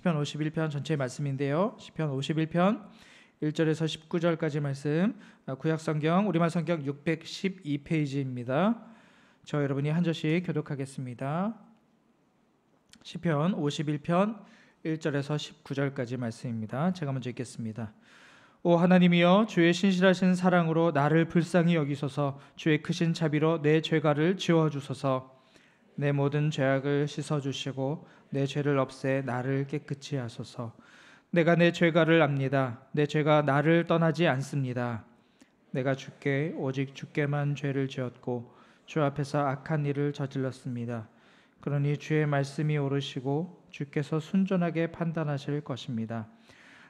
시편 51편 전체 의 말씀인데요. 시편 51편 1절에서 19절까지 말씀 아, 구약 성경 우리말 성경 612페이지입니다. 저 여러분이 한 절씩 교독하겠습니다. 시편 51편 1절에서 19절까지 말씀입니다. 제가 먼저 읽겠습니다. 오 하나님이여 주의 신실하신 사랑으로 나를 불쌍히 여기소서 주의 크신 자비로 내 죄가를 지워 주소서 내 모든 죄악을 씻어 주시고 내 죄를 없애 나를 깨끗이 하소서. 내가 내 죄가를 압니다. 내 죄가 나를 떠나지 않습니다. 내가 죽게 오직 죽게만 죄를 지었고 주 앞에서 악한 일을 저질렀습니다. 그러니 주의 말씀이 오르시고 주께서 순전하게 판단하실 것입니다.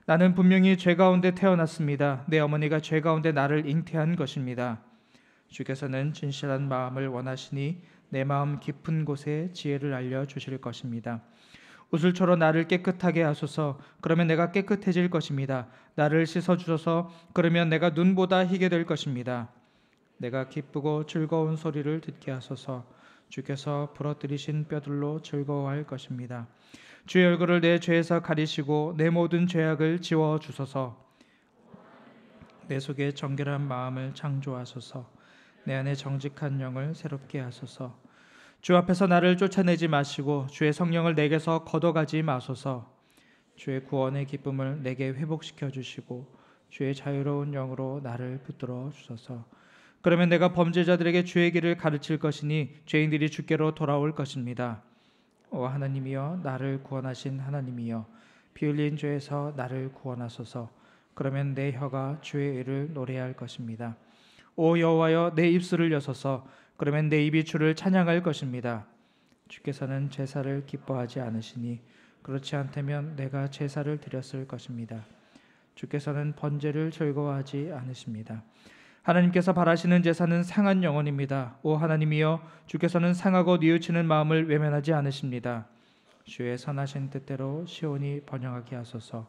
나는 분명히 죄 가운데 태어났습니다. 내 어머니가 죄 가운데 나를 잉태한 것입니다. 주께서는 진실한 마음을 원하시니 내 마음 깊은 곳에 지혜를 알려 주실 것입니다. 우슬초로 나를 깨끗하게 하소서. 그러면 내가 깨끗해질 것입니다. 나를 씻어 주소서. 그러면 내가 눈보다 희게 될 것입니다. 내가 기쁘고 즐거운 소리를 듣게 하소서. 주께서 부러뜨리신 뼈들로 즐거워할 것입니다. 주의 얼굴을 내 죄에서 가리시고 내 모든 죄악을 지워 주소서. 내 속에 정결한 마음을 창조하소서. 내 안에 정직한 영을 새롭게 하소서. 주 앞에서 나를 쫓아내지 마시고 주의 성령을 내게서 걷어가지 마소서. 주의 구원의 기쁨을 내게 회복시켜 주시고 주의 자유로운 영으로 나를 붙들어 주소서. 그러면 내가 범죄자들에게 주의 길을 가르칠 것이니 죄인들이 주께로 돌아올 것입니다. 오 하나님이여 나를 구원하신 하나님이여 비 흘린 죄에서 나를 구원하소서. 그러면 내 혀가 주의 일을 노래할 것입니다. 오 여호와여 내 입술을 여소서 그러면 내 입이 주를 찬양할 것입니다. 주께서는 제사를 기뻐하지 않으시니 그렇지 않다면 내가 제사를 드렸을 것입니다. 주께서는 번제를 즐거워하지 않으십니다. 하나님께서 바라시는 제사는 상한 영혼입니다. 오 하나님이여 주께서는 상하고 뉘우치는 마음을 외면하지 않으십니다. 주의 선하신 뜻대로 시온이 번영하게 하소서.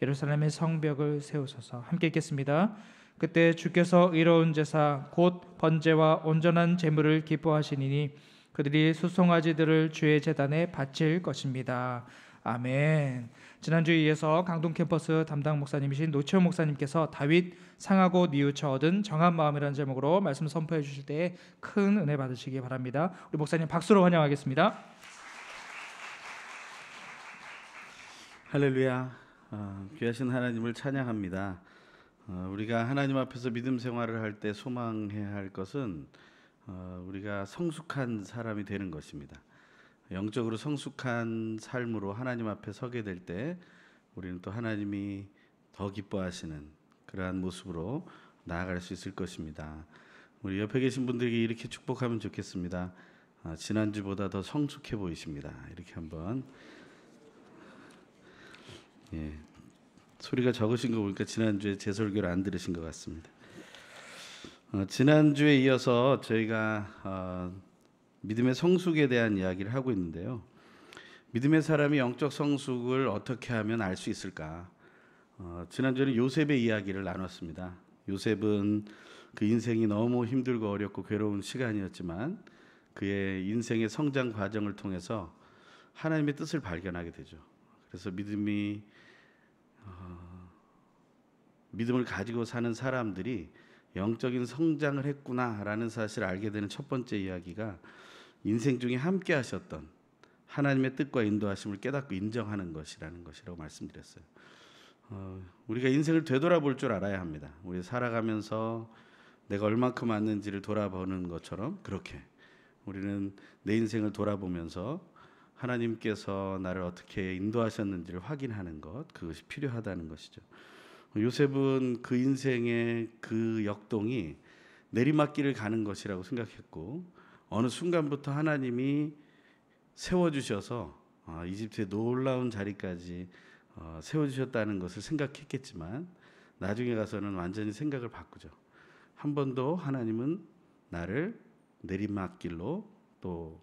예루살렘의 성벽을 세우소서. 함께 있겠습니다. 그때 주께서 의로운 제사 곧 번제와 온전한 제물을 기뻐하시니니 그들이 수송아지들을 주의 재단에 바칠 것입니다. 아멘. 지난주에 이어서 강동 캠퍼스 담당 목사님이신 노채호 목사님께서 다윗 상하고 뉘우쳐 얻은 정한 마음이라는 제목으로 말씀 선포해 주실 때 큰 은혜 받으시기 바랍니다. 우리 목사님 박수로 환영하겠습니다. 할렐루야. 어, 귀하신 하나님을 찬양합니다. 어, 우리가 하나님 앞에서 믿음 생활을 할 때 소망해야 할 것은 어, 우리가 성숙한 사람이 되는 것입니다. 영적으로 성숙한 삶으로 하나님 앞에 서게 될 때 우리는 또 하나님이 더 기뻐하시는 그러한 모습으로 나아갈 수 있을 것입니다. 우리 옆에 계신 분들에게 이렇게 축복하면 좋겠습니다. 어, 지난주보다 더 성숙해 보이십니다. 이렇게 한번 예. 소리가 적으신 거 보니까 지난주에 제 설교를 안 들으신 것 같습니다. 어, 지난주에 이어서 저희가 어, 믿음의 성숙에 대한 이야기를 하고 있는데요. 믿음의 사람이 영적 성숙을 어떻게 하면 알 수 있을까? 어, 지난주에는 요셉의 이야기를 나눴습니다. 요셉은 그 인생이 너무 힘들고 어렵고 괴로운 시간이었지만 그의 인생의 성장 과정을 통해서 하나님의 뜻을 발견하게 되죠. 그래서 믿음이 믿음을 가지고 사는 사람들이 영적인 성장을 했구나라는 사실을 알게 되는 첫 번째 이야기가 인생 중에 함께 하셨던 하나님의 뜻과 인도하심을 깨닫고 인정하는 것이라는 것이라고 말씀드렸어요. 어, 우리가 인생을 되돌아볼 줄 알아야 합니다. 우리 살아가면서 내가 얼만큼 왔는지를 돌아보는 것처럼 그렇게 우리는 내 인생을 돌아보면서 하나님께서 나를 어떻게 인도하셨는지를 확인하는 것 그것이 필요하다는 것이죠. 요셉은 그 인생의 그 역동이 내리막길을 가는 것이라고 생각했고 어느 순간부터 하나님이 세워 주셔서 어, 이집트의 놀라운 자리까지 어, 세워 주셨다는 것을 생각했겠지만 나중에 가서는 완전히 생각을 바꾸죠. 한 번도 하나님은 나를 내리막길로 또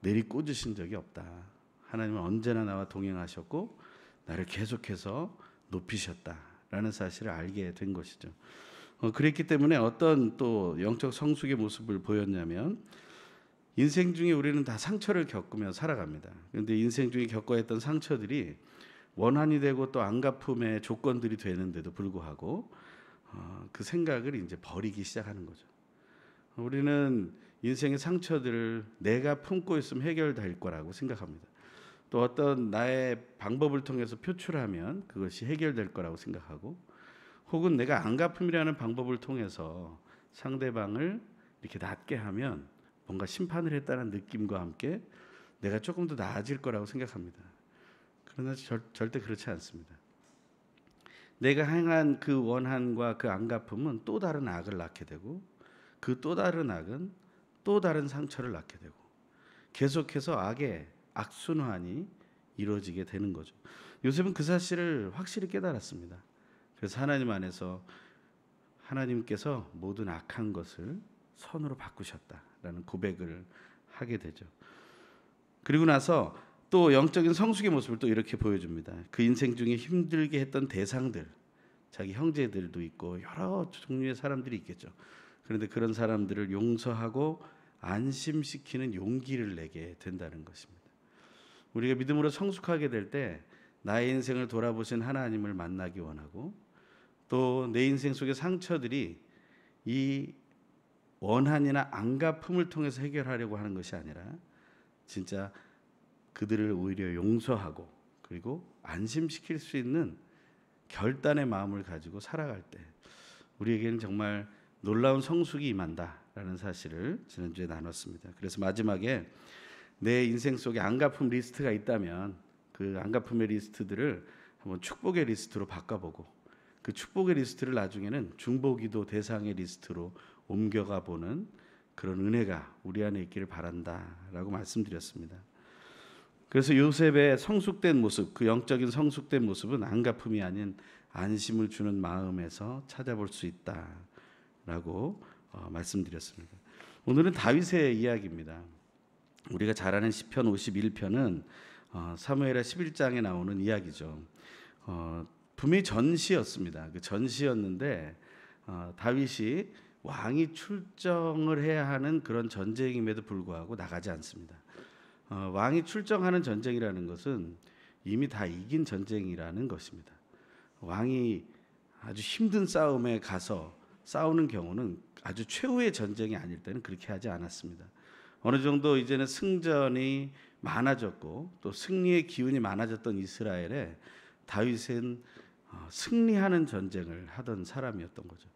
내리꽂으신 적이 없다. 하나님은 언제나 나와 동행하셨고 나를 계속해서 높이셨다라는 사실을 알게 된 것이죠. 어, 그랬기 때문에 어떤 또 영적 성숙의 모습을 보였냐면 인생 중에 우리는 다 상처를 겪으며 살아갑니다. 그런데 인생 중에 겪어야 했던 상처들이 원한이 되고 또 안갚음의 조건들이 되는데도 불구하고 어, 그 생각을 이제 버리기 시작하는 거죠. 우리는 인생의 상처들을 내가 품고 있으면 해결될 거라고 생각합니다. 또 어떤 나의 방법을 통해서 표출하면 그것이 해결될 거라고 생각하고 혹은 내가 안 갚음이라는 방법을 통해서 상대방을 이렇게 낮게 하면 뭔가 심판을 했다는 느낌과 함께 내가 조금 더 나아질 거라고 생각합니다. 그러나 절, 절대 그렇지 않습니다. 내가 행한 그 원한과 그안 갚음은 또 다른 악을 낳게 되고 그 또 다른 악은 또 다른 상처를 낳게 되고 계속해서 악의 악순환이 이루어지게 되는 거죠. 요셉은 그 사실을 확실히 깨달았습니다. 그래서 하나님 안에서 하나님께서 모든 악한 것을 선으로 바꾸셨다라는 고백을 하게 되죠. 그리고 나서 또 영적인 성숙의 모습을 또 이렇게 보여줍니다. 그 인생 중에 힘들게 했던 대상들, 자기 형제들도 있고 여러 종류의 사람들이 있겠죠. 그런데 그런 사람들을 용서하고 안심시키는 용기를 내게 된다는 것입니다. 우리가 믿음으로 성숙하게 될 때 나의 인생을 돌아보신 하나님을 만나기 원하고 또 내 인생 속의 상처들이 이 원한이나 안가품을 통해서 해결하려고 하는 것이 아니라 진짜 그들을 오히려 용서하고 그리고 안심시킬 수 있는 결단의 마음을 가지고 살아갈 때 우리에게는 정말 놀라운 성숙이 임한다 라는 사실을 지난주에 나눴습니다. 그래서 마지막에 내 인생 속에 안 갚은 리스트가 있다면 그안 갚음의 리스트들을 한번 축복의 리스트로 바꿔보고 그 축복의 리스트를 나중에는 중보기도 대상의 리스트로 옮겨가 보는 그런 은혜가 우리 안에 있기를 바란다라고 말씀드렸습니다. 그래서 요셉의 성숙된 모습, 그 영적인 성숙된 모습은 안 갚음이 아닌 안심을 주는 마음에서 찾아볼 수 있다라고 어, 말씀드렸습니다. 오늘은 다윗의 이야기입니다. 우리가 잘 아는 시편 51편은 어, 사무엘하 11장에 나오는 이야기죠. 어, 분명히 전시였습니다. 그 전시였는데 어, 다윗이 왕이 출정을 해야 하는 그런 전쟁임에도 불구하고 나가지 않습니다. 어, 왕이 출정하는 전쟁이라는 것은 이미 다 이긴 전쟁이라는 것입니다. 왕이 아주 힘든 싸움에 가서 싸우는 경우는 아주 최후의 전쟁이 아닐 때는 그렇게 하지 않았습니다. 어느 정도 이제는 승전이 많아졌고 또 승리의 기운이 많아졌던 이스라엘에 다윗은 어, 승리하는 전쟁을 하던 사람이었던 거죠.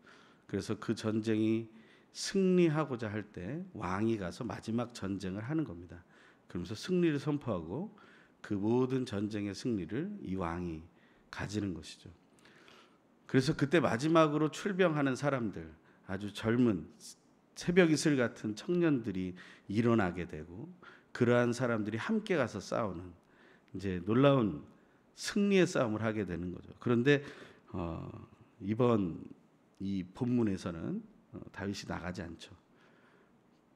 그래서 그 전쟁이 승리하고자 할 때 왕이 가서 마지막 전쟁을 하는 겁니다. 그러면서 승리를 선포하고 그 모든 전쟁의 승리를 이 왕이 가지는 것이죠. 그래서 그때 마지막으로 출병하는 사람들, 아주 젊은 새벽 이슬 같은 청년들이 일어나게 되고 그러한 사람들이 함께 가서 싸우는 이제 놀라운 승리의 싸움을 하게 되는 거죠. 그런데 어, 이번 이 본문에서는 어, 다윗이 나가지 않죠.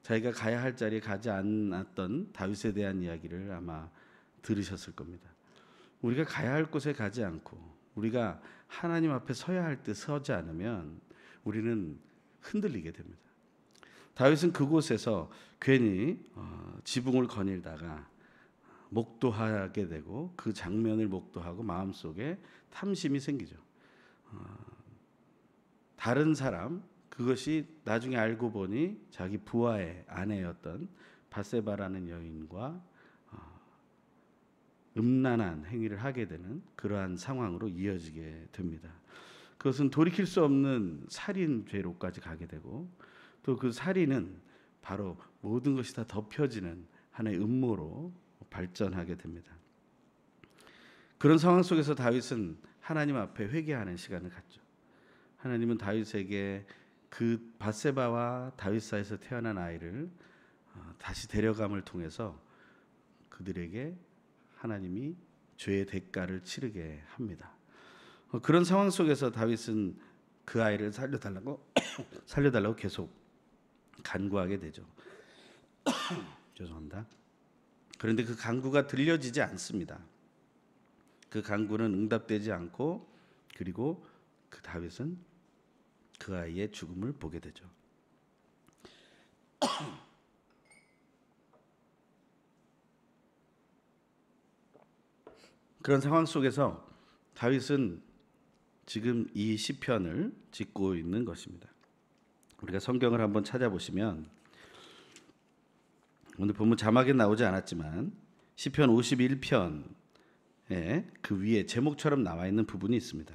자기가 가야 할 자리에 가지 않았던 다윗에 대한 이야기를 아마 들으셨을 겁니다. 우리가 가야 할 곳에 가지 않고 우리가 하나님 앞에 서야 할 때 서지 않으면 우리는 흔들리게 됩니다. 다윗은 그곳에서 괜히 어, 지붕을 거닐다가 목도하게 되고 그 장면을 목도하고 마음속에 탐심이 생기죠. 어, 다른 사람 그것이 나중에 알고 보니 자기 부하의 아내였던 바세바라는 여인과 음란한 행위를 하게 되는 그러한 상황으로 이어지게 됩니다. 그것은 돌이킬 수 없는 살인죄로까지 가게 되고 또 그 살인은 바로 모든 것이 다 덮여지는 하나의 음모로 발전하게 됩니다. 그런 상황 속에서 다윗은 하나님 앞에 회개하는 시간을 갖죠. 하나님은 다윗에게 그 바세바와 다윗 사이에서 태어난 아이를 어, 다시 데려감을 통해서 그들에게 하나님이 죄의 대가를 치르게 합니다. 어, 그런 상황 속에서 다윗은 그 아이를 살려달라고 살려달라고 계속 간구하게 되죠. 죄송합니다. 그런데 그 간구가 들려지지 않습니다. 그 간구는 응답되지 않고 그리고 그 다윗은 그 아이의 죽음을 보게 되죠. 그런 상황 속에서 다윗은 지금 이 시편을 짓고 있는 것입니다. 우리가 성경을 한번 찾아보시면 오늘 본문 자막에 나오지 않았지만 시편 51편에 그 위에 제목처럼 나와 있는 부분이 있습니다.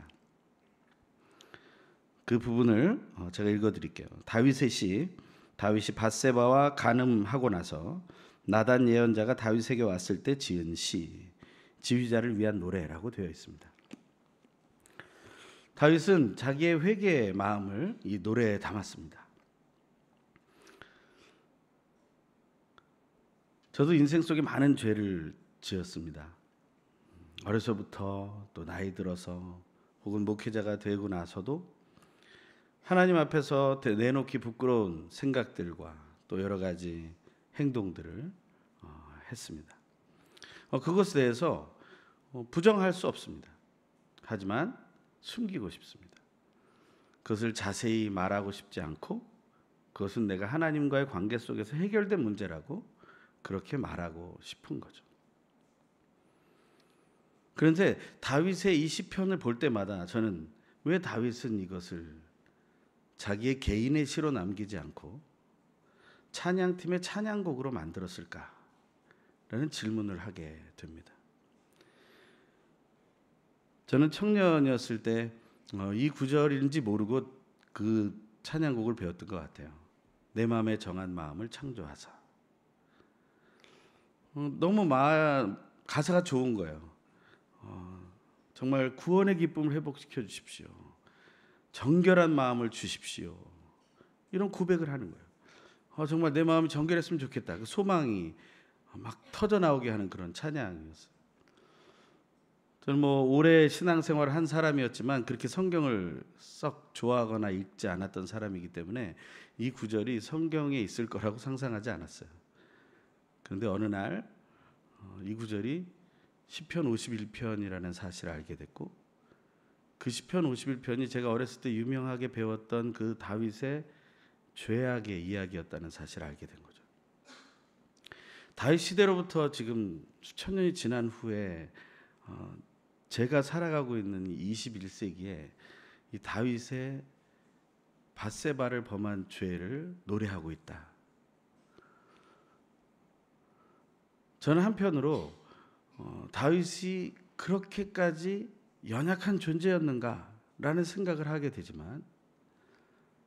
그 부분을 어, 제가 읽어 드릴게요. 다윗의 시 다윗이 바세바와 간음하고 나서 나단 예언자가 다윗에게 왔을 때 지은 시 지휘자를 위한 노래라고 되어 있습니다. 다윗은 자기의 회개의 마음을 이 노래에 담았습니다. 저도 인생 속에 많은 죄를 지었습니다. 어려서부터 또 나이 들어서 혹은 목회자가 되고 나서도 하나님 앞에서 내놓기 부끄러운 생각들과 또 여러 가지 행동들을 어, 했습니다. 어, 그것에 대해서 어, 부정할 수 없습니다. 하지만 숨기고 싶습니다. 그것을 자세히 말하고 싶지 않고 그것은 내가 하나님과의 관계 속에서 해결된 문제라고 그렇게 말하고 싶은 거죠. 그런데 다윗의 이 시편을 볼 때마다 저는 왜 다윗은 이것을 자기의 개인의 시로 남기지 않고 찬양팀의 찬양곡으로 만들었을까라는 질문을 하게 됩니다. 저는 청년이었을 때이 어, 구절인지 모르고 그 찬양곡을 배웠던 것 같아요. 내 마음에 정한 마음을 창조하사. 어, 너무 마, 가사가 좋은 거예요. 어, 정말 구원의 기쁨을 회복시켜 주십시오. 정결한 마음을 주십시오. 이런 고백을 하는 거예요. 어, 정말 내 마음이 정결했으면 좋겠다. 그 소망이 막 터져 나오게 하는 그런 찬양이었어요. 저는 뭐 오래 신앙생활을 한 사람이었지만 그렇게 성경을 썩 좋아하거나 읽지 않았던 사람이기 때문에 이 구절이 성경에 있을 거라고 상상하지 않았어요. 그런데 어느 날이 어, 구절이 시편 51편이라는 사실을 알게 됐고 그 시편 51편이 제가 어렸을 때 유명하게 배웠던 그 다윗의 죄악의 이야기였다는 사실을 알게 된 거죠. 다윗 시대로부터 지금 수천 년이 지난 후에 어, 제가 살아가고 있는 21세기에 이 다윗의 바세바를 범한 죄를 노래하고 있다. 저는 한편으로 어, 다윗이 그렇게까지 연약한 존재였는가라는 생각을 하게 되지만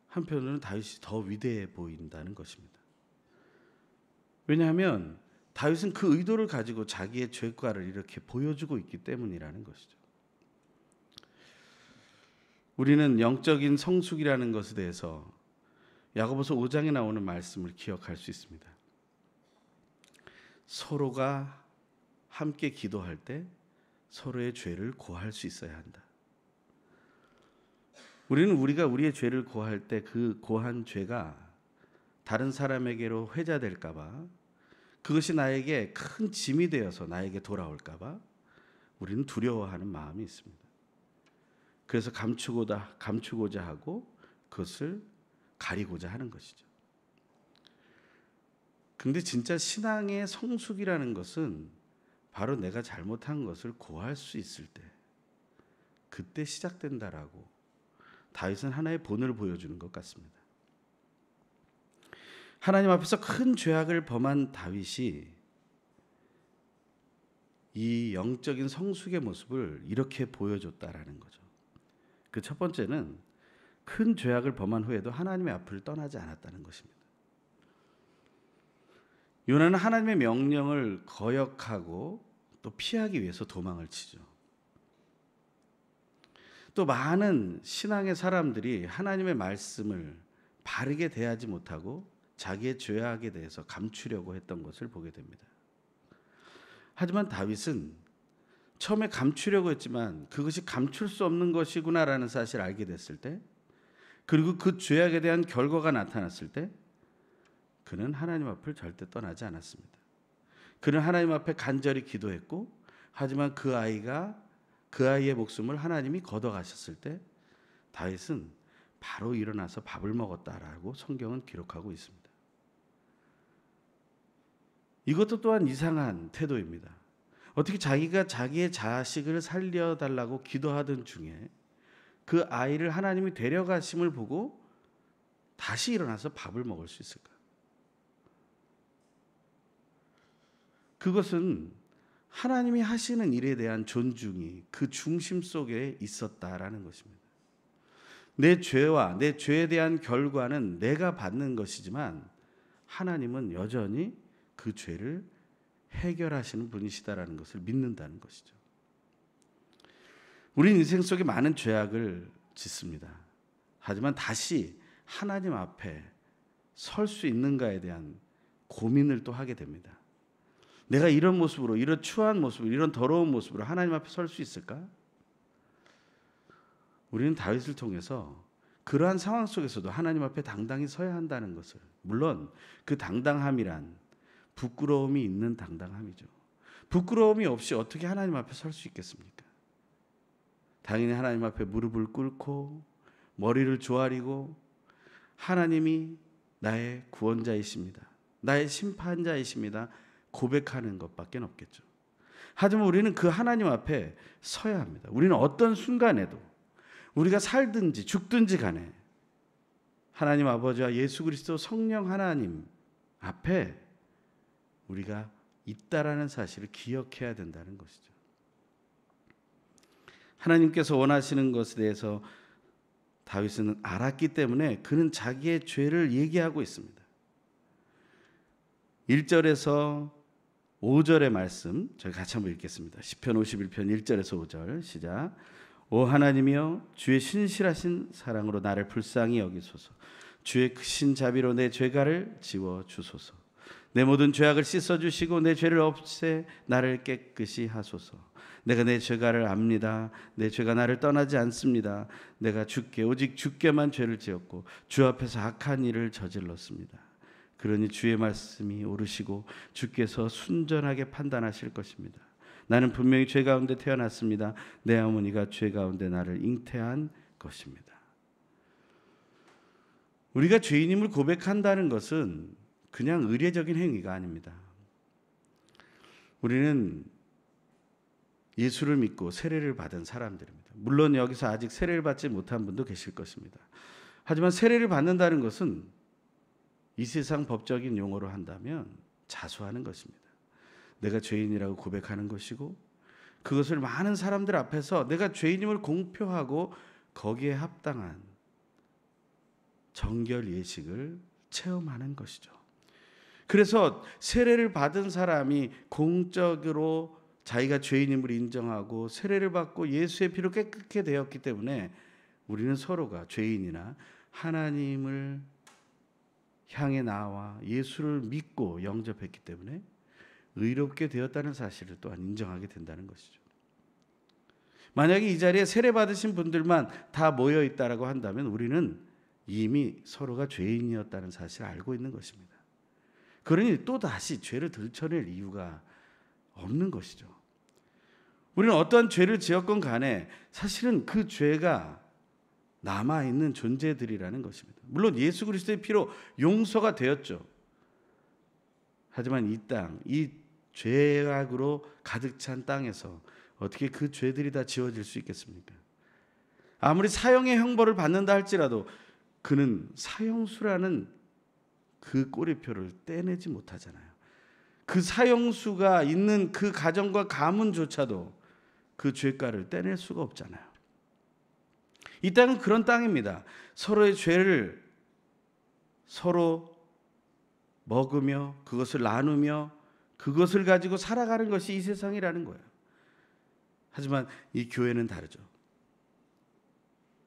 한편으로는 다윗이 더 위대해 보인다는 것입니다. 왜냐하면 다윗은 그 의도를 가지고 자기의 죄과를 이렇게 보여주고 있기 때문이라는 것이죠. 우리는 영적인 성숙이라는 것에 대해서 야고보서 5장에 나오는 말씀을 기억할 수 있습니다. 서로가 함께 기도할 때 서로의 죄를 고할 수 있어야 한다. 우리는 우리가 우리의 죄를 고할 때 그 고한 죄가 다른 사람에게로 회자될까봐 그것이 나에게 큰 짐이 되어서 나에게 돌아올까봐 우리는 두려워하는 마음이 있습니다. 그래서 감추고자, 감추고자 하고 그것을 가리고자 하는 것이죠. 근데 진짜 신앙의 성숙이라는 것은 바로 내가 잘못한 것을 고할 수 있을 때, 그때 시작된다라고 다윗은 하나의 본을 보여주는 것 같습니다. 하나님 앞에서 큰 죄악을 범한 다윗이 이 영적인 성숙의 모습을 이렇게 보여줬다라는 거죠. 그 첫 번째는 큰 죄악을 범한 후에도 하나님의 앞을 떠나지 않았다는 것입니다. 요나는 하나님의 명령을 거역하고 또 피하기 위해서 도망을 치죠. 또 많은 신앙의 사람들이 하나님의 말씀을 바르게 대하지 못하고 자기의 죄악에 대해서 감추려고 했던 것을 보게 됩니다. 하지만 다윗은 처음에 감추려고 했지만 그것이 감출 수 없는 것이구나라는 사실을 알게 됐을 때 그리고 그 죄악에 대한 결과가 나타났을 때 그는 하나님 앞을 절대 떠나지 않았습니다. 그는 하나님 앞에 간절히 기도했고 하지만 그 아이가 그 아이의 목숨을 하나님이 걷어가셨을 때 다윗은 바로 일어나서 밥을 먹었다라고 성경은 기록하고 있습니다. 이것도 또한 이상한 태도입니다. 어떻게 자기가 자기의 자식을 살려달라고 기도하던 중에 그 아이를 하나님이 데려가심을 보고 다시 일어나서 밥을 먹을 수 있을까? 그것은 하나님이 하시는 일에 대한 존중이 그 중심 속에 있었다라는 것입니다. 내 죄와 내 죄에 대한 결과는 내가 받는 것이지만 하나님은 여전히 그 죄를 해결하시는 분이시다라는 것을 믿는다는 것이죠. 우리 인생 속에 많은 죄악을 짓습니다. 하지만 다시 하나님 앞에 설 수 있는가에 대한 고민을 또 하게 됩니다. 내가 이런 모습으로, 이런 추한 모습으로, 이런 더러운 모습으로 하나님 앞에 설 수 있을까? 우리는 다윗을 통해서 그러한 상황 속에서도 하나님 앞에 당당히 서야 한다는 것을 물론 그 당당함이란 부끄러움이 있는 당당함이죠. 부끄러움이 없이 어떻게 하나님 앞에 설 수 있겠습니까? 당연히 하나님 앞에 무릎을 꿇고 머리를 조아리고 하나님이 나의 구원자이십니다. 나의 심판자이십니다. 고백하는 것밖에 없겠죠. 하지만 우리는 그 하나님 앞에 서야 합니다. 우리는 어떤 순간에도 우리가 살든지 죽든지 간에 하나님 아버지와 예수 그리스도 성령 하나님 앞에 우리가 있다라는 사실을 기억해야 된다는 것이죠. 하나님께서 원하시는 것에 대해서 다윗은 알았기 때문에 그는 자기의 죄를 얘기하고 있습니다. 1절에서 5절의 말씀 저희 같이 한번 읽겠습니다. 10편 51편 1절에서 5절 시작 오 하나님이여 주의 신실하신 사랑으로 나를 불쌍히 여기소서 주의 크신 자비로 내 죄가를 지워 주소서 내 모든 죄악을 씻어 주시고 내 죄를 없애 나를 깨끗이 하소서. 내가 내 죄가를 압니다. 내 죄가 나를 떠나지 않습니다. 내가 죽게 오직 죽게만 죄를 지었고 주 앞에서 악한 일을 저질렀습니다. 그러니 주의 말씀이 오르시고 주께서 순전하게 판단하실 것입니다. 나는 분명히 죄 가운데 태어났습니다. 내 어머니가 죄 가운데 나를 잉태한 것입니다. 우리가 죄인임을 고백한다는 것은 그냥 의례적인 행위가 아닙니다. 우리는 예수를 믿고 세례를 받은 사람들입니다. 물론 여기서 아직 세례를 받지 못한 분도 계실 것입니다. 하지만 세례를 받는다는 것은 이 세상 법적인 용어로 한다면 자수하는 것입니다. 내가 죄인이라고 고백하는 것이고 그것을 많은 사람들 앞에서 내가 죄인임을 공표하고 거기에 합당한 정결 예식을 체험하는 것이죠. 그래서 세례를 받은 사람이 공적으로 자기가 죄인임을 인정하고 세례를 받고 예수의 피로 깨끗게 되었기 때문에 우리는 서로가 죄인이나 하나님을 향해 나와 예수를 믿고 영접했기 때문에 의롭게 되었다는 사실을 또한 인정하게 된다는 것이죠. 만약에 이 자리에 세례 받으신 분들만 다 모여 있다라고 한다면 우리는 이미 서로가 죄인이었다는 사실을 알고 있는 것입니다. 그러니 또 다시 죄를 들춰낼 이유가 없는 것이죠. 우리는 어떠 죄를 지었건 간에 사실은 그 죄가 남아 있는 존재들이라는 것입니다. 물론 예수 그리스도의 피로 용서가 되었죠. 하지만 이 땅, 이 죄악으로 가득 찬 땅에서 어떻게 그 죄들이 다 지워질 수 있겠습니까? 아무리 사형의 형벌을 받는다 할지라도 그는 사형수라는 그 꼬리표를 떼내지 못하잖아요. 그 사형수가 있는 그 가정과 가문조차도 그 죄가를 떼낼 수가 없잖아요. 이 땅은 그런 땅입니다. 서로의 죄를 서로 먹으며 그것을 나누며 그것을 가지고 살아가는 것이 이 세상이라는 거예요. 하지만 이 교회는 다르죠.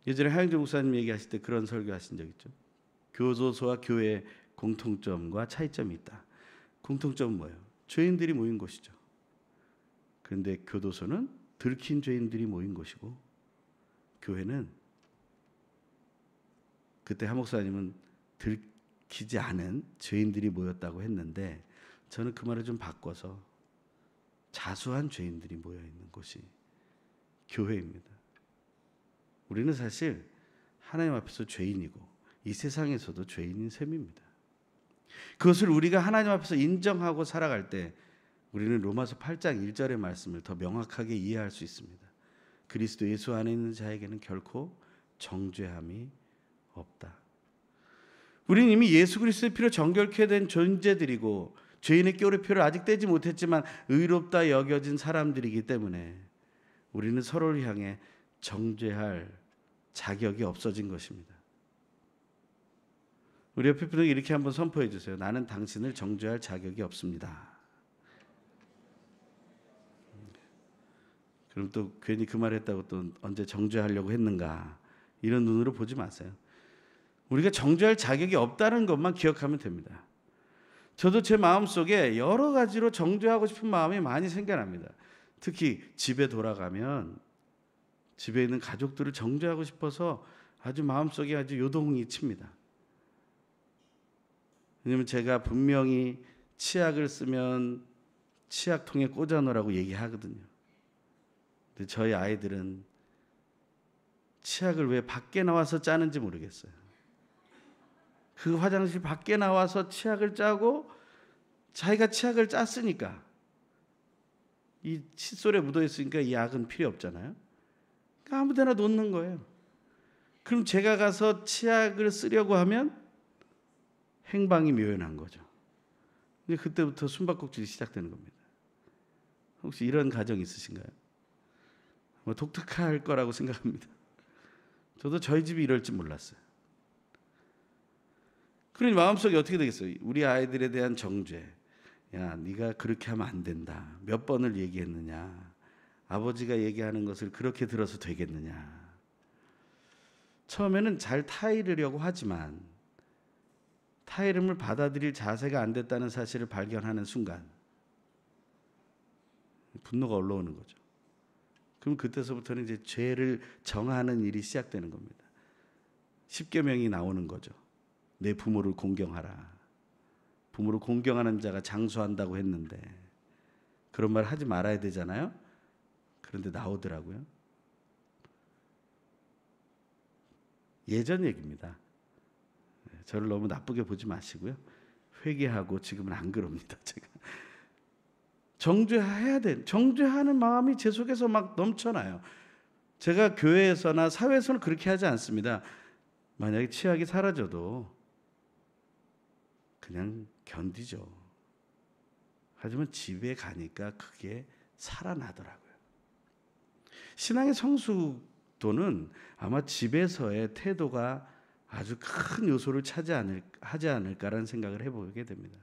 예전에 하영정 목사님 얘기하실 때 그런 설교하신 적 있죠. 교도소와 교회 공통점과 차이점이 있다. 공통점은 뭐예요? 죄인들이 모인 곳이죠. 그런데 교도소는 들킨 죄인들이 모인 곳이고 교회는 그때 한 목사님은 들키지 않은 죄인들이 모였다고 했는데 저는 그 말을 좀 바꿔서 자수한 죄인들이 모여 있는 곳이 교회입니다. 우리는 사실 하나님 앞에서 죄인이고 이 세상에서도 죄인인 셈입니다. 그것을 우리가 하나님 앞에서 인정하고 살아갈 때 우리는 로마서 8장 1절의 말씀을 더 명확하게 이해할 수 있습니다. 그리스도 예수 안에 있는 자에게는 결코 정죄함이 없다. 우리는 이미 예수 그리스도의 피로 정결케 된 존재들이고 죄인의 꼬리표를 아직 떼지 못했지만 의롭다 여겨진 사람들이기 때문에 우리는 서로를 향해 정죄할 자격이 없어진 것입니다. 우리 옆에 분에게 이렇게 한번 선포해 주세요. 나는 당신을 정죄할 자격이 없습니다. 그럼 또 괜히 그 말했다고 또 언제 정죄하려고 했는가 이런 눈으로 보지 마세요. 우리가 정죄할 자격이 없다는 것만 기억하면 됩니다. 저도 제 마음 속에 여러 가지로 정죄하고 싶은 마음이 많이 생겨납니다. 특히 집에 돌아가면 집에 있는 가족들을 정죄하고 싶어서 아주 마음속에 아주 요동이 칩니다. 왜냐면 제가 분명히 치약을 쓰면 치약통에 꽂아놓으라고 얘기하거든요. 근데 저희 아이들은 치약을 왜 밖에 나와서 짜는지 모르겠어요. 그 화장실 밖에 나와서 치약을 짜고 자기가 치약을 짰으니까 이 칫솔에 묻어 있으니까 이 약은 필요 없잖아요. 그러니까 아무 데나 놓는 거예요. 그럼 제가 가서 치약을 쓰려고 하면 행방이 묘연한 거죠. 근데 그때부터 숨바꼭질이 시작되는 겁니다. 혹시 이런 가정 있으신가요? 뭐 독특할 거라고 생각합니다. 저도 저희 집이 이럴 줄 몰랐어요. 그러니 마음속에 어떻게 되겠어요? 우리 아이들에 대한 정죄. 야, 네가 그렇게 하면 안 된다. 몇 번을 얘기했느냐? 아버지가 얘기하는 것을 그렇게 들어서 되겠느냐? 처음에는 잘 타이르려고 하지만 타 이름을 받아들일 자세가 안 됐다는 사실을 발견하는 순간 분노가 올라오는 거죠. 그럼 그때서부터는 이제 죄를 정하는 일이 시작되는 겁니다. 십계명이 나오는 거죠. 내 부모를 공경하라. 부모를 공경하는 자가 장수한다고 했는데 그런 말 하지 말아야 되잖아요. 그런데 나오더라고요. 예전 얘기입니다. 저를 너무 나쁘게 보지 마시고요. 회개하고 지금은 안 그럽니다. 제가 정죄해야 돼. 정죄하는 마음이 제 속에서 막 넘쳐나요. 제가 교회에서나 사회에서는 그렇게 하지 않습니다. 만약에 치약이 사라져도 그냥 견디죠. 하지만 집에 가니까 그게 살아나더라고요. 신앙의 성숙도는 아마 집에서의 태도가 아주 큰 요소를 차지 않을, 하지 않을까라는 생각을 해보게 됩니다.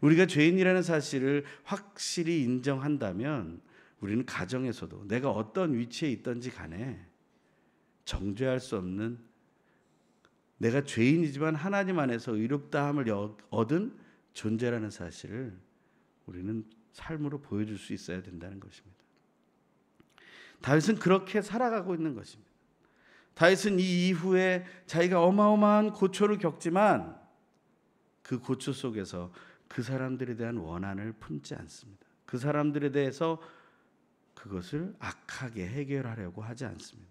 우리가 죄인이라는 사실을 확실히 인정한다면 우리는 가정에서도 내가 어떤 위치에 있든지 간에 정죄할 수 없는 내가 죄인이지만 하나님 안에서 의롭다함을 얻은 존재라는 사실을 우리는 삶으로 보여줄 수 있어야 된다는 것입니다. 다윗은 그렇게 살아가고 있는 것입니다. 다윗은 이 이후에 자기가 어마어마한 고초를 겪지만 그 고초 속에서 그 사람들에 대한 원한을 품지 않습니다. 그 사람들에 대해서 그것을 악하게 해결하려고 하지 않습니다.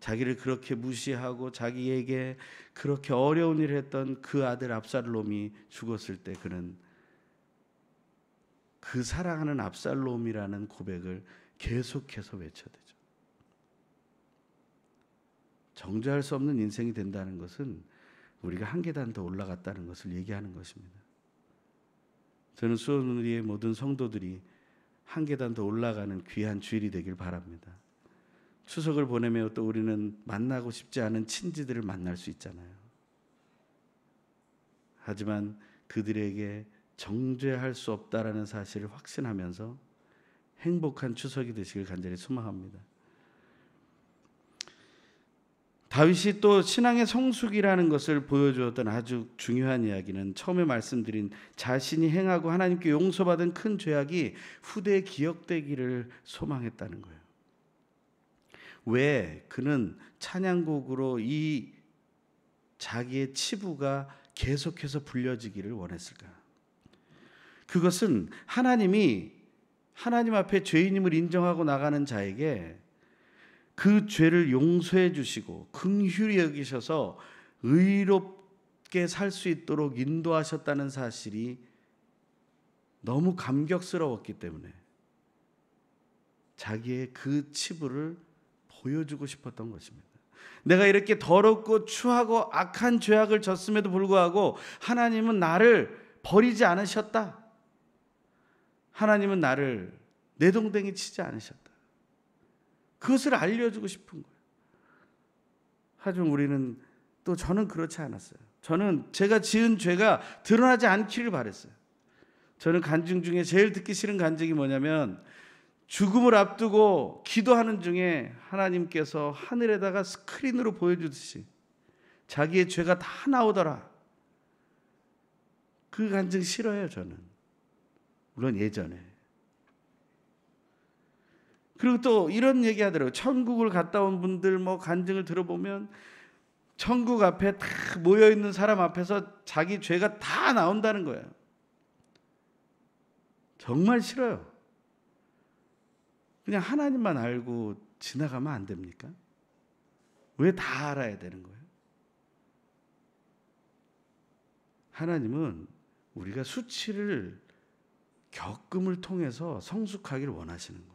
자기를 그렇게 무시하고 자기에게 그렇게 어려운 일을 했던 그 아들 압살롬이 죽었을 때 그는 그 사랑하는 압살롬이라는 고백을 계속해서 외쳐대죠. 정죄할 수 없는 인생이 된다는 것은 우리가 한 계단 더 올라갔다는 것을 얘기하는 것입니다. 저는 수원우리의 모든 성도들이 한 계단 더 올라가는 귀한 주일이 되길 바랍니다. 추석을 보내며 또 우리는 만나고 싶지 않은 친지들을 만날 수 있잖아요. 하지만 그들에게 정죄할 수 없다라는 사실을 확신하면서 행복한 추석이 되시길 간절히 소망합니다. 다윗이 또 신앙의 성숙이라는 것을 보여주었던 아주 중요한 이야기는 처음에 말씀드린 자신이 행하고 하나님께 용서받은 큰 죄악이 후대에 기억되기를 소망했다는 거예요. 왜 그는 찬양곡으로 이 자기의 치부가 계속해서 불려지기를 원했을까? 그것은 하나님이 하나님 앞에 죄인임을 인정하고 나가는 자에게 그 죄를 용서해 주시고 긍휼히 여기셔서 의롭게 살 수 있도록 인도하셨다는 사실이 너무 감격스러웠기 때문에 자기의 그 치부를 보여주고 싶었던 것입니다. 내가 이렇게 더럽고 추하고 악한 죄악을 졌음에도 불구하고 하나님은 나를 버리지 않으셨다. 하나님은 나를 내동댕이 치지 않으셨다. 그것을 알려주고 싶은 거예요. 하지만 우리는 또 저는 그렇지 않았어요. 저는 제가 지은 죄가 드러나지 않기를 바랬어요. 저는 간증 중에 제일 듣기 싫은 간증이 뭐냐면 죽음을 앞두고 기도하는 중에 하나님께서 하늘에다가 스크린으로 보여주듯이 자기의 죄가 다 나오더라. 그 간증 싫어요, 저는. 물론 예전에. 그리고 또 이런 얘기 하더라고요. 천국을 갔다 온 분들 뭐 간증을 들어보면 천국 앞에 다 모여 있는 사람 앞에서 자기 죄가 다 나온다는 거예요. 정말 싫어요. 그냥 하나님만 알고 지나가면 안 됩니까? 왜 다 알아야 되는 거예요? 하나님은 우리가 수치를 겪음을 통해서 성숙하기를 원하시는 거예요.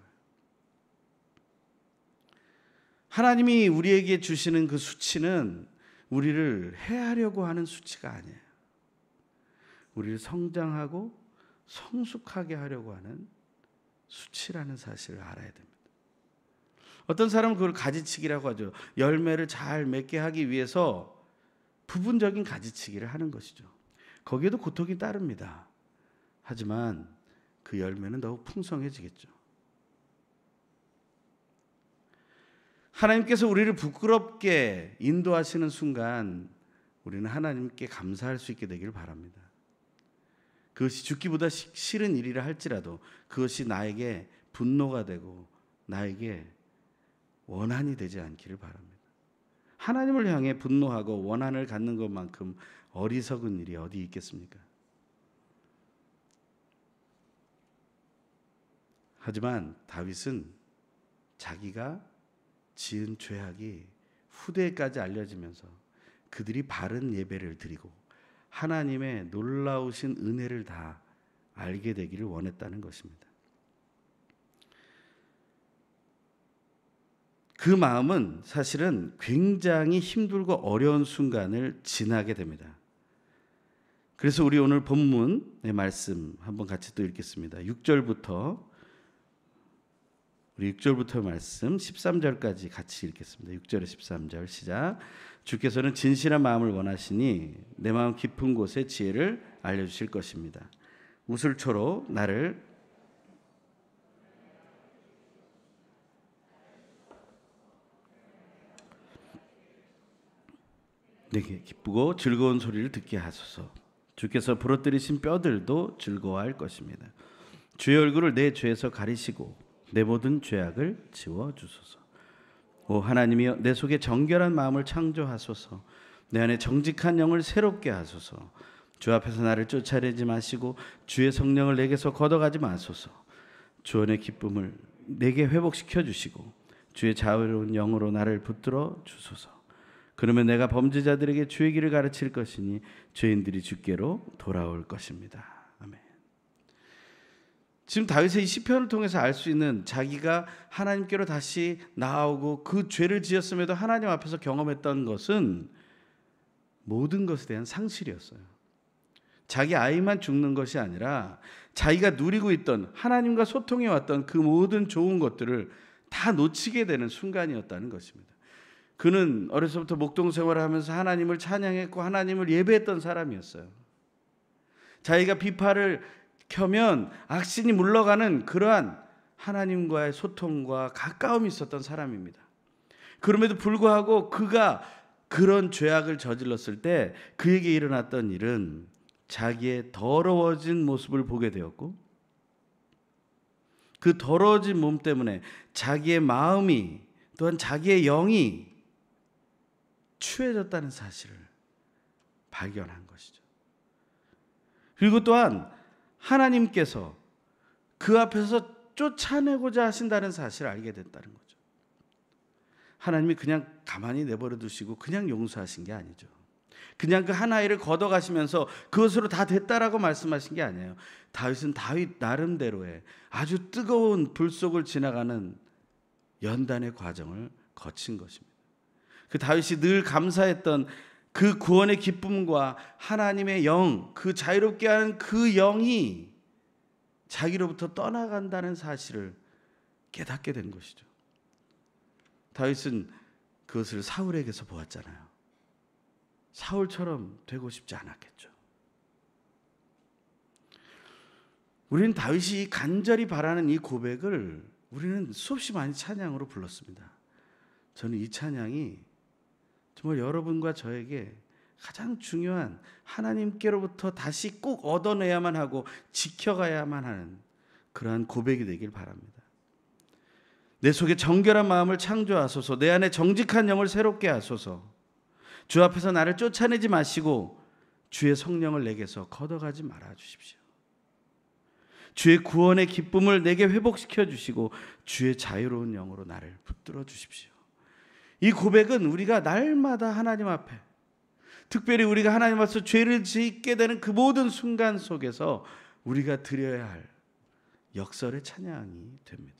하나님이 우리에게 주시는 그 수치는 우리를 해하려고 하는 수치가 아니에요. 우리를 성장하고 성숙하게 하려고 하는 수치라는 사실을 알아야 됩니다. 어떤 사람은 그걸 가지치기라고 하죠. 열매를 잘 맺게 하기 위해서 부분적인 가지치기를 하는 것이죠. 거기에도 고통이 따릅니다. 하지만 그 열매는 더욱 풍성해지겠죠. 하나님께서 우리를 부끄럽게 인도하시는 순간 우리는 하나님께 감사할 수 있게 되기를 바랍니다. 그것이 죽기보다 싫은 일이라 할지라도 그것이 나에게 분노가 되고 나에게 원한이 되지 않기를 바랍니다. 하나님을 향해 분노하고 원한을 갖는 것만큼 어리석은 일이 어디 있겠습니까? 하지만 다윗은 자기가 지은 죄악이 후대까지 알려지면서 그들이 바른 예배를 드리고 하나님의 놀라우신 은혜를 다 알게 되기를 원했다는 것입니다. 그 마음은 사실은 굉장히 힘들고 어려운 순간을 지나게 됩니다. 그래서 우리 오늘 본문의 말씀 한번 같이 또 읽겠습니다. 6절부터 우리 6절부터 말씀 13절까지 같이 읽겠습니다. 6절에 13절 시작. 주께서는 진실한 마음을 원하시니 내 마음 깊은 곳에 지혜를 알려 주실 것입니다. 우슬초로 나를 내게 기쁘고 즐거운 소리를 듣게 하소서. 주께서 부러뜨리신 뼈들도 즐거워할 것입니다. 주의 얼굴을 내 죄에서 가리시고 내 모든 죄악을 지워 주소서. 오 하나님이여 내 속에 정결한 마음을 창조하소서. 내 안에 정직한 영을 새롭게 하소서. 주 앞에서 나를 쫓아내지 마시고 주의 성령을 내게서 걷어가지 마소서. 주원의 기쁨을 내게 회복시켜 주시고 주의 자유로운 영으로 나를 붙들어 주소서. 그러면 내가 범죄자들에게 주의 길을 가르칠 것이니 죄인들이 주께로 돌아올 것입니다. 지금 다윗의 이 시편을 통해서 알 수 있는 자기가 하나님께로 다시 나오고 그 죄를 지었음에도 하나님 앞에서 경험했던 것은 모든 것에 대한 상실이었어요. 자기 아이만 죽는 것이 아니라 자기가 누리고 있던 하나님과 소통해 왔던 그 모든 좋은 것들을 다 놓치게 되는 순간이었다는 것입니다. 그는 어려서부터 목동 생활을 하면서 하나님을 찬양했고 하나님을 예배했던 사람이었어요. 자기가 비파를 켜면 악신이 물러가는 그러한 하나님과의 소통과 가까움이 있었던 사람입니다. 그럼에도 불구하고 그가 그런 죄악을 저질렀을 때 그에게 일어났던 일은 자기의 더러워진 모습을 보게 되었고 그 더러워진 몸 때문에 자기의 마음이 또한 자기의 영이 추해졌다는 사실을 발견한 것이죠. 그리고 또한 하나님께서 그 앞에서 쫓아내고자 하신다는 사실을 알게 됐다는 거죠. 하나님이 그냥 가만히 내버려 두시고 그냥 용서하신 게 아니죠. 그냥 그 하나이를 걷어가시면서 그것으로 다 됐다라고 말씀하신 게 아니에요. 다윗은 다윗 나름대로의 아주 뜨거운 불 속을 지나가는 연단의 과정을 거친 것입니다. 그 다윗이 늘 감사했던 그 구원의 기쁨과 하나님의 영, 그 자유롭게 하는 그 영이 자기로부터 떠나간다는 사실을 깨닫게 된 것이죠. 다윗은 그것을 사울에게서 보았잖아요. 사울처럼 되고 싶지 않았겠죠. 우리는 다윗이 간절히 바라는 이 고백을 우리는 수없이 많이 찬양으로 불렀습니다. 저는 이 찬양이 정말 여러분과 저에게 가장 중요한 하나님께로부터 다시 꼭 얻어내야만 하고 지켜가야만 하는 그러한 고백이 되길 바랍니다. 내 속에 정결한 마음을 창조하소서, 내 안에 정직한 영을 새롭게 하소서, 주 앞에서 나를 쫓아내지 마시고, 주의 성령을 내게서 걷어가지 말아 주십시오. 주의 구원의 기쁨을 내게 회복시켜 주시고, 주의 자유로운 영으로 나를 붙들어 주십시오. 이 고백은 우리가 날마다 하나님 앞에 특별히 우리가 하나님 앞에서 죄를 짓게 되는 그 모든 순간 속에서 우리가 드려야 할 역설의 찬양이 됩니다.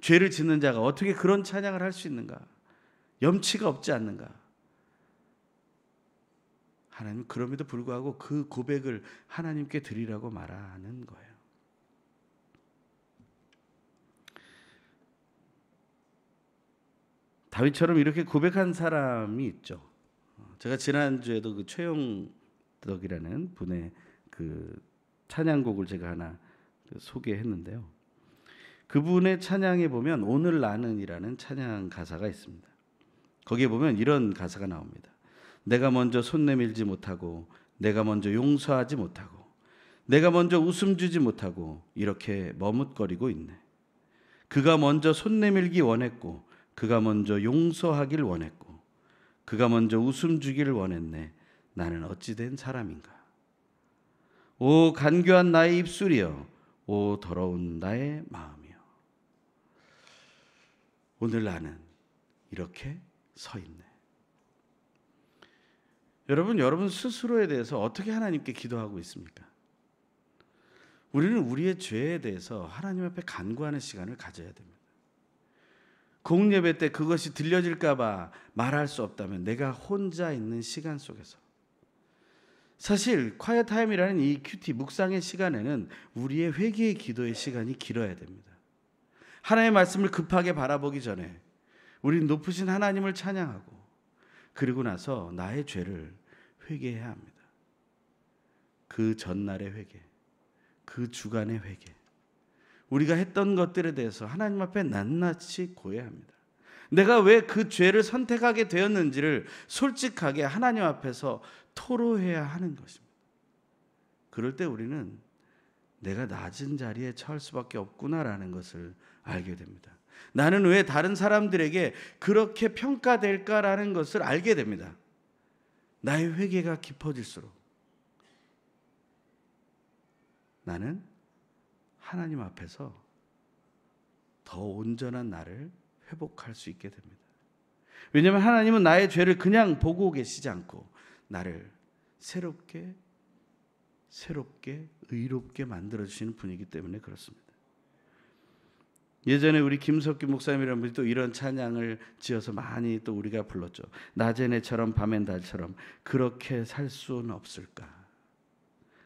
죄를 짓는 자가 어떻게 그런 찬양을 할 수 있는가? 염치가 없지 않는가? 하나님 그럼에도 불구하고 그 고백을 하나님께 드리라고 말하는 거예요. 다윗처럼 이렇게 고백한 사람이 있죠. 제가 지난주에도 그 최용덕이라는 분의 그 찬양곡을 제가 하나 소개했는데요. 그분의 찬양에 보면 오늘 나는이라는 찬양 가사가 있습니다. 거기에 보면 이런 가사가 나옵니다. 내가 먼저 손 내밀지 못하고 내가 먼저 용서하지 못하고 내가 먼저 웃음 주지 못하고 이렇게 머뭇거리고 있네. 그가 먼저 손 내밀기 원했고 그가 먼저 용서하길 원했고 그가 먼저 웃음 주기를 원했네. 나는 어찌 된 사람인가? 오 간교한 나의 입술이여, 오 더러운 나의 마음이여. 오늘 나는 이렇게 서 있네. 여러분, 여러분 스스로에 대해서 어떻게 하나님께 기도하고 있습니까? 우리는 우리의 죄에 대해서 하나님 앞에 간구하는 시간을 가져야 됩니다. 공예배 때 그것이 들려질까봐 말할 수 없다면 내가 혼자 있는 시간 속에서 사실 콰이어 타임이라는 이 큐티 묵상의 시간에는 우리의 회개의 기도의 시간이 길어야 됩니다. 하나님의 말씀을 급하게 바라보기 전에 우리 높으신 하나님을 찬양하고 그리고 나서 나의 죄를 회개해야 합니다. 그 전날의 회개, 그 주간의 회개, 우리가 했던 것들에 대해서 하나님 앞에 낱낱이 고해합니다. 내가 왜 그 죄를 선택하게 되었는지를 솔직하게 하나님 앞에서 토로해야 하는 것입니다. 그럴 때 우리는 내가 낮은 자리에 처할 수밖에 없구나라는 것을 알게 됩니다. 나는 왜 다른 사람들에게 그렇게 평가될까라는 것을 알게 됩니다. 나의 회개가 깊어질수록 나는 하나님 앞에서 더 온전한 나를 회복할 수 있게 됩니다. 왜냐하면 하나님은 나의 죄를 그냥 보고 계시지 않고 나를 새롭게 새롭게 의롭게 만들어 주시는 분이기 때문에 그렇습니다. 예전에 우리 김석규 목사님이라는 분이 또 이런 찬양을 지어서 많이 또 우리가 불렀죠. 낮엔 해처럼 밤엔 달처럼 그렇게 살 수는 없을까.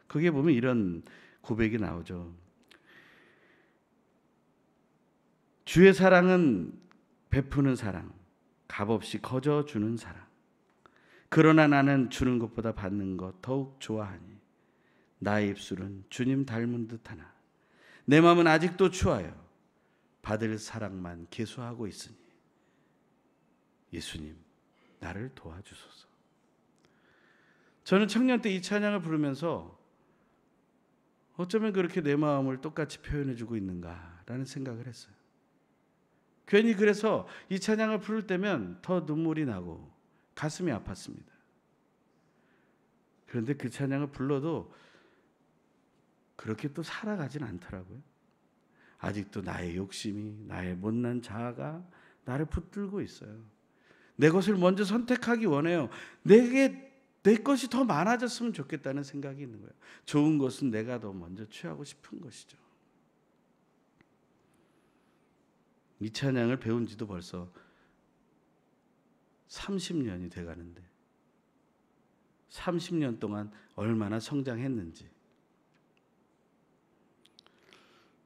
그게 보면 이런 고백이 나오죠. 주의 사랑은 베푸는 사랑, 값없이 거저 주는 사랑. 그러나 나는 주는 것보다 받는 것 더욱 좋아하니 나의 입술은 주님 닮은 듯하나 내 마음은 아직도 추하여 받을 사랑만 계수하고 있으니 예수님 나를 도와주소서. 저는 청년 때 이 찬양을 부르면서 어쩌면 그렇게 내 마음을 똑같이 표현해 주고 있는가라는 생각을 했어요. 괜히 그래서 이 찬양을 부를 때면 더 눈물이 나고 가슴이 아팠습니다. 그런데 그 찬양을 불러도 그렇게 또 살아가진 않더라고요. 아직도 나의 욕심이, 나의 못난 자아가 나를 붙들고 있어요. 내 것을 먼저 선택하기 원해요. 내게 내 것이 더 많아졌으면 좋겠다는 생각이 있는 거예요. 좋은 것은 내가 더 먼저 취하고 싶은 것이죠. 미찬양을 배운 지도 벌써 30년이 돼 가는데 30년 동안 얼마나 성장했는지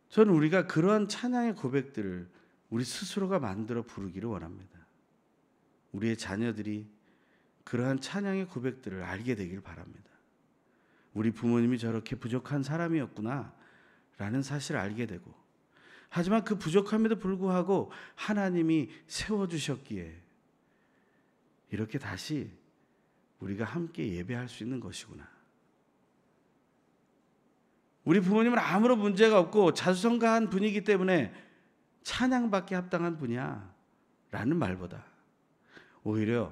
저는 우리가 그러한 찬양의 고백들을 우리 스스로가 만들어 부르기를 원합니다. 우리의 자녀들이 그러한 찬양의 고백들을 알게 되길 바랍니다. 우리 부모님이 저렇게 부족한 사람이었구나 라는 사실을 알게 되고 하지만 그 부족함에도 불구하고 하나님이 세워주셨기에 이렇게 다시 우리가 함께 예배할 수 있는 것이구나. 우리 부모님은 아무런 문제가 없고 자수성가한 분이기 때문에 찬양밖에 합당한 분이야. 라는 말보다 오히려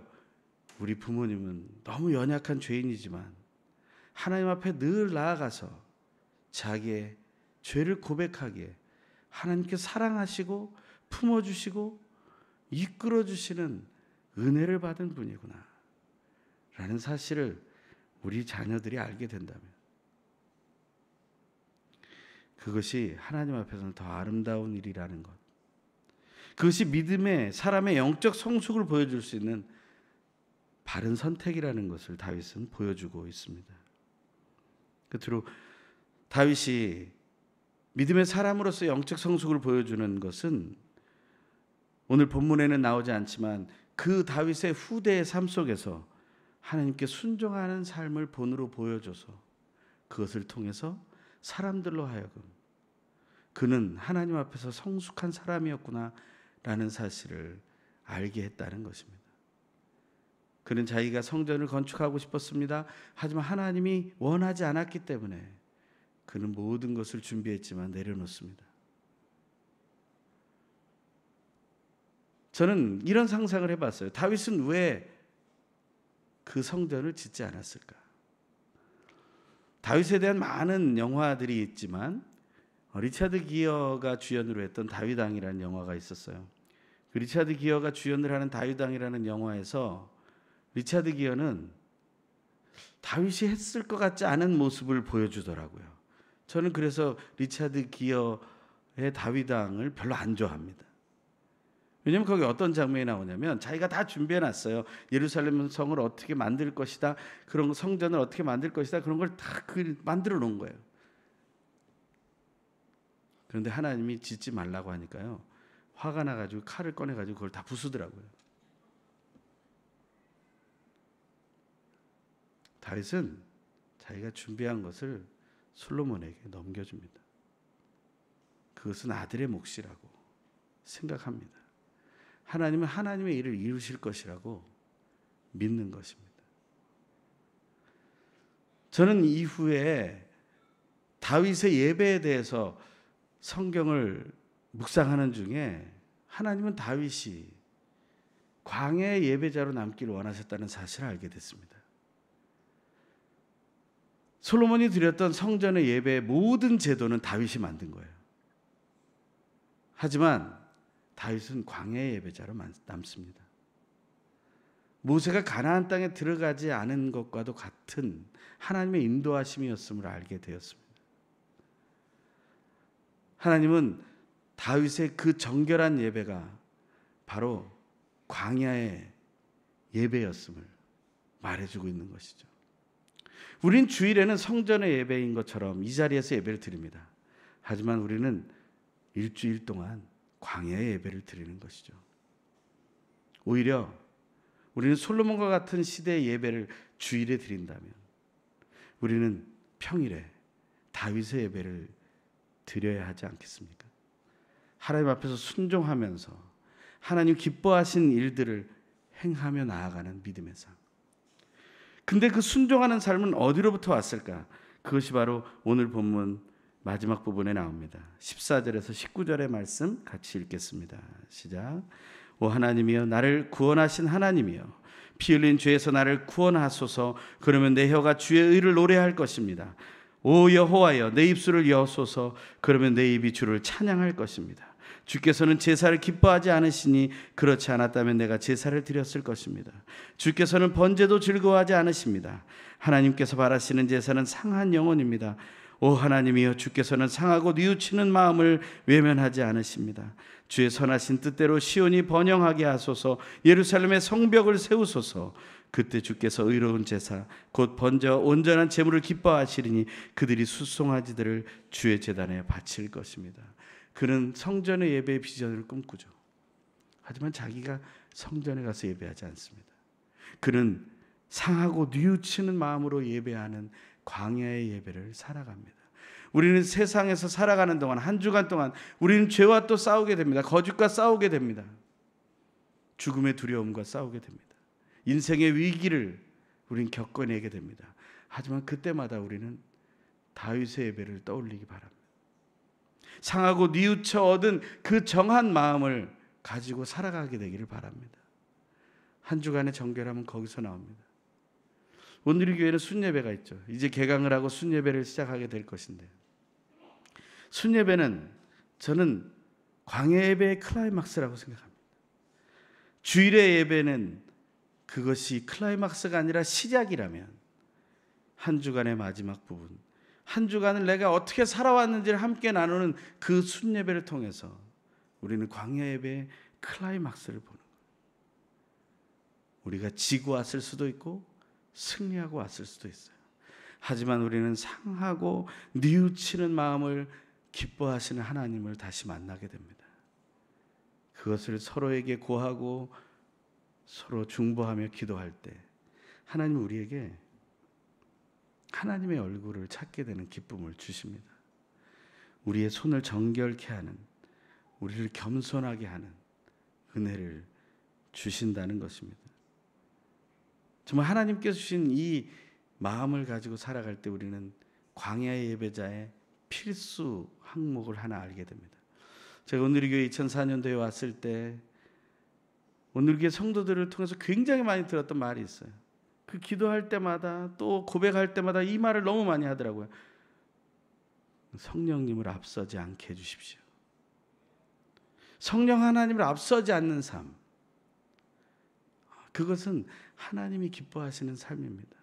우리 부모님은 너무 연약한 죄인이지만 하나님 앞에 늘 나아가서 자기의 죄를 고백하기에 하나님께 사랑하시고 품어주시고 이끌어주시는 은혜를 받은 분이구나. 라는 사실을 우리 자녀들이 알게 된다면 그것이 하나님 앞에서는 더 아름다운 일이라는 것. 그것이 믿음의 사람의 영적 성숙을 보여줄 수 있는 바른 선택이라는 것을 다윗은 보여주고 있습니다. 끝으로 다윗이 믿음의 사람으로서 영적 성숙을 보여주는 것은 오늘 본문에는 나오지 않지만 그 다윗의 후대의 삶 속에서 하나님께 순종하는 삶을 본으로 보여줘서 그것을 통해서 사람들로 하여금 그는 하나님 앞에서 성숙한 사람이었구나 라는 사실을 알게 했다는 것입니다. 그는 자기가 성전을 건축하고 싶었습니다. 하지만 하나님이 원하지 않았기 때문에 그는 모든 것을 준비했지만 내려놓습니다. 저는 이런 상상을 해봤어요. 다윗은 왜 그 성전을 짓지 않았을까? 다윗에 대한 많은 영화들이 있지만 리차드 기어가 주연으로 했던 다윗왕이라는 영화가 있었어요. 그 리차드 기어가 주연을 하는 다윗왕이라는 영화에서 리차드 기어는 다윗이 했을 것 같지 않은 모습을 보여주더라고요. 저는 그래서 리차드 기어의 다윗왕을 별로 안 좋아합니다. 왜냐면 거기 어떤 장면이 나오냐면 자기가 다 준비해 놨어요. 예루살렘 성을 어떻게 만들 것이다. 그런 성전을 어떻게 만들 것이다. 그런 걸다 그 만들어 놓은 거예요. 그런데 하나님이 짓지 말라고 하니까요. 화가 나 가지고 칼을 꺼내 가지고 그걸 다 부수더라고요. 다윗은 자기가 준비한 것을 솔로몬에게 넘겨줍니다. 그것은 아들의 몫이라고 생각합니다. 하나님은 하나님의 일을 이루실 것이라고 믿는 것입니다. 저는 이후에 다윗의 예배에 대해서 성경을 묵상하는 중에 하나님은 다윗이 광야의 예배자로 남기를 원하셨다는 사실을 알게 됐습니다. 솔로몬이 드렸던 성전의 예배의 모든 제도는 다윗이 만든 거예요. 하지만 다윗은 광야의 예배자로 남습니다. 모세가 가나안 땅에 들어가지 않은 것과도 같은 하나님의 인도하심이었음을 알게 되었습니다. 하나님은 다윗의 그 정결한 예배가 바로 광야의 예배였음을 말해주고 있는 것이죠. 우린 주일에는 성전의 예배인 것처럼 이 자리에서 예배를 드립니다. 하지만 우리는 일주일 동안 광야의 예배를 드리는 것이죠. 오히려 우리는 솔로몬과 같은 시대의 예배를 주일에 드린다면 우리는 평일에 다윗의 예배를 드려야 하지 않겠습니까? 하나님 앞에서 순종하면서 하나님 기뻐하신 일들을 행하며 나아가는 믿음의 삶. 근데 그 순종하는 삶은 어디로부터 왔을까? 그것이 바로 오늘 본문 마지막 부분에 나옵니다. 14절에서 19절의 말씀 같이 읽겠습니다. 시작. 오 하나님이여 나를 구원하신 하나님이여 피 흘린 죄에서 나를 구원하소서 그러면 내 혀가 주의 의를 노래할 것입니다. 오 여호와여 내 입술을 여소서 그러면 내 입이 주를 찬양할 것입니다. 주께서는 제사를 기뻐하지 않으시니 그렇지 않았다면 내가 제사를 드렸을 것입니다. 주께서는 번제도 즐거워하지 않으십니다. 하나님께서 바라시는 제사는 상한 영혼입니다. 오 하나님이여 주께서는 상하고 뉘우치는 마음을 외면하지 않으십니다. 주의 선하신 뜻대로 시온이 번영하게 하소서 예루살렘의 성벽을 세우소서 그때 주께서 의로운 제사 곧 번제와 온전한 제물을 기뻐하시리니 그들이 수송아지들을 주의 제단에 바칠 것입니다. 그는 성전의 예배의 비전을 꿈꾸죠. 하지만 자기가 성전에 가서 예배하지 않습니다. 그는 상하고 뉘우치는 마음으로 예배하는 광야의 예배를 살아갑니다. 우리는 세상에서 살아가는 동안 한 주간 동안 우리는 죄와 또 싸우게 됩니다. 거짓과 싸우게 됩니다. 죽음의 두려움과 싸우게 됩니다. 인생의 위기를 우린 겪어내게 됩니다. 하지만 그때마다 우리는 다윗의 예배를 떠올리기 바랍니다. 상하고 뉘우쳐 얻은 그 정한 마음을 가지고 살아가게 되기를 바랍니다. 한 주간의 정결함은 거기서 나옵니다. 오늘 교회는 순예배가 있죠. 이제 개강을 하고 순예배를 시작하게 될 것인데 순예배는 저는 광예배의 클라이막스라고 생각합니다. 주일의 예배는 그것이 클라이막스가 아니라 시작이라면 한 주간의 마지막 부분 한 주간을 내가 어떻게 살아왔는지를 함께 나누는 그 순예배를 통해서 우리는 광야 예배의 클라이막스를 보는 거예요. 우리가 지고 왔을 수도 있고 승리하고 왔을 수도 있어요. 하지만 우리는 상하고 뉘우치는 마음을 기뻐하시는 하나님을 다시 만나게 됩니다. 그것을 서로에게 구하고 서로 중보하며 기도할 때 하나님 우리에게 하나님의 얼굴을 찾게 되는 기쁨을 주십니다. 우리의 손을 정결케 하는, 우리를 겸손하게 하는 은혜를 주신다는 것입니다. 정말 하나님께서 주신 이 마음을 가지고 살아갈 때 우리는 광야의 예배자의 필수 항목을 하나 알게 됩니다. 제가 오늘 교회 2004년도에 왔을 때 오늘의 성도들을 통해서 굉장히 많이 들었던 말이 있어요. 그 기도할 때마다 또 고백할 때마다 이 말을 너무 많이 하더라고요. 성령님을 앞서지 않게 해주십시오. 성령 하나님을 앞서지 않는 삶. 그것은 하나님이 기뻐하시는 삶입니다.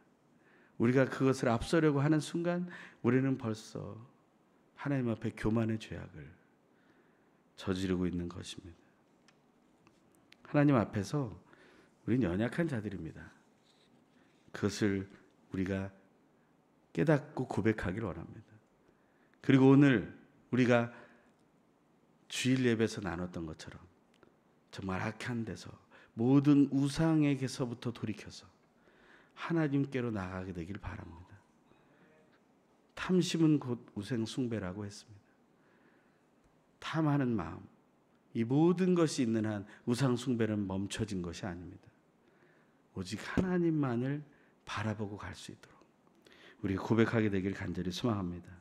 우리가 그것을 앞서려고 하는 순간 우리는 벌써 하나님 앞에 교만의 죄악을 저지르고 있는 것입니다. 하나님 앞에서 우리는 연약한 자들입니다. 그것을 우리가 깨닫고 고백하기를 원합니다. 그리고 오늘 우리가 주일 예배에서 나눴던 것처럼 정말 악한 데서 모든 우상에게서부터 돌이켜서 하나님께로 나가게 되길 바랍니다. 탐심은 곧 우생 숭배라고 했습니다. 탐하는 마음, 이 모든 것이 있는 한 우상 숭배는 멈춰진 것이 아닙니다. 오직 하나님만을 바라보고 갈 수 있도록 우리 고백하게 되길 간절히 소망합니다.